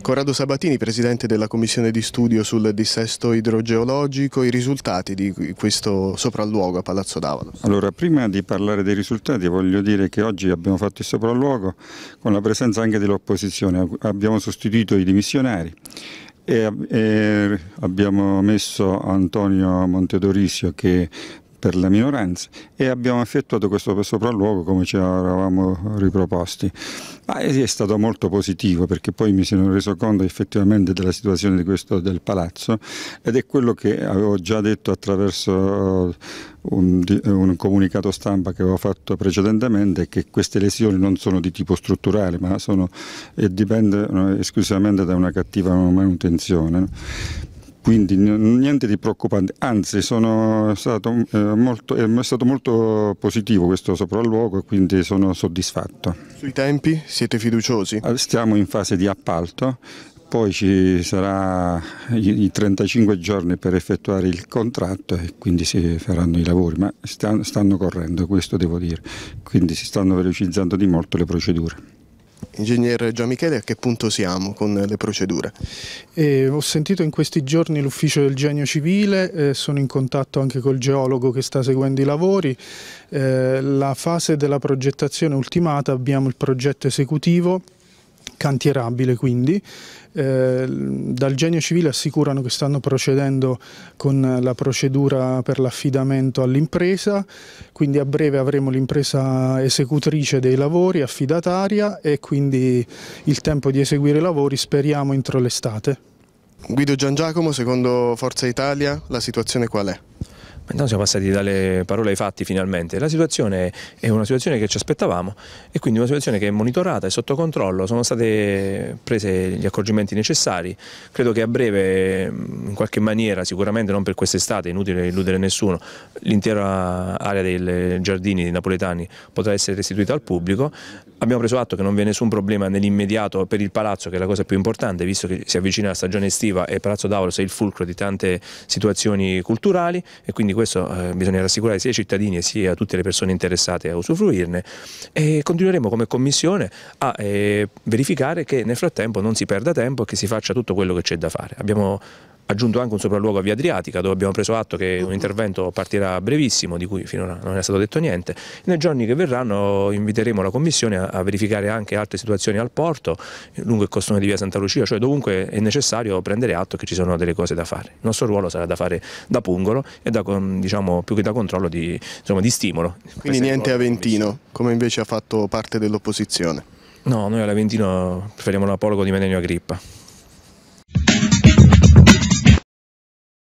Corrado Sabatini, presidente della commissione di studio sul dissesto idrogeologico, i risultati di questo sopralluogo a Palazzo d'Avalo. Allora, prima di parlare dei risultati voglio dire che oggi abbiamo fatto il sopralluogo con la presenza anche dell'opposizione, abbiamo sostituito i dimissionari e, eh, abbiamo messo Antonio Montedorisio che per le minoranze e abbiamo effettuato questo sopralluogo come ci eravamo riproposti. Ma è stato molto positivo perché poi mi sono reso conto effettivamente della situazione questo, del palazzo ed è quello che avevo già detto attraverso eh, un, un, comunicato stampa che avevo fatto precedentemente che queste lesioni non sono di tipo strutturale ma sono, dipendono esclusivamente da una cattiva manutenzione quindi niente di preoccupante, anzi stato, eh, molto, eh, è stato molto positivo questo sopralluogo e quindi sono soddisfatto. Sui tempi siete fiduciosi? Ah, stiamo in fase di appalto, poi ci saranno i 35 giorni per effettuare il contratto e quindi si faranno i lavori, ma stanno correndo, questo devo dire, quindi si stanno velocizzando di molto le procedure. Ingegner Michele, a che punto siamo con le procedure? Eh, ho sentito in questi giorni l'ufficio del genio civile, eh, sono in contatto anche col geologo che sta seguendo i lavori. Eh, la fase della progettazione ultimata abbiamo il progetto esecutivo cantierabile quindi. Eh, dal Genio Civile assicurano che stanno procedendo con la procedura per l'affidamento all'impresa, quindi a breve avremo l'impresa esecutrice dei lavori, affidataria e quindi il tempo di eseguire i lavori speriamo entro l'estate. Guido Gian Giacomo, secondo Forza Italia, la situazione qual è? Intanto siamo passati dalle parole ai fatti finalmente. La situazione è una situazione che ci aspettavamo e quindi una situazione che è monitorata, è sotto controllo, sono state prese gli accorgimenti necessari. Credo che a breve, in qualche maniera, sicuramente non per quest'estate, inutile illudere nessuno, l'intera area dei giardini dei napoletani potrà essere restituita al pubblico. Abbiamo preso atto che non vi è nessun problema nell'immediato per il palazzo, che è la cosa più importante, visto che si avvicina la stagione estiva e Palazzo d'Aulos è il fulcro di tante situazioni culturali e quindi questo eh, bisogna rassicurare sia i cittadini sia tutte le persone interessate a usufruirne e continueremo come Commissione a eh, verificare che nel frattempo non si perda tempo e che si faccia tutto quello che c'è da fare. Abbiamo aggiunto anche un sopralluogo a Via Adriatica dove abbiamo preso atto che un mm-hmm. intervento partirà brevissimo di cui finora non è stato detto niente. Nei giorni che verranno inviteremo la Commissione a, verificare anche altre situazioni al porto lungo il costone di Via Santa Lucia, cioè dovunque è necessario prendere atto che ci sono delle cose da fare. Il nostro ruolo sarà da fare da pungolo e da, diciamo, più che da controllo di, insomma, di stimolo. Quindi niente Aventino come invece ha fatto parte dell'opposizione? No, noi all'Aventino preferiamo l'apologo di Menenio Agrippa.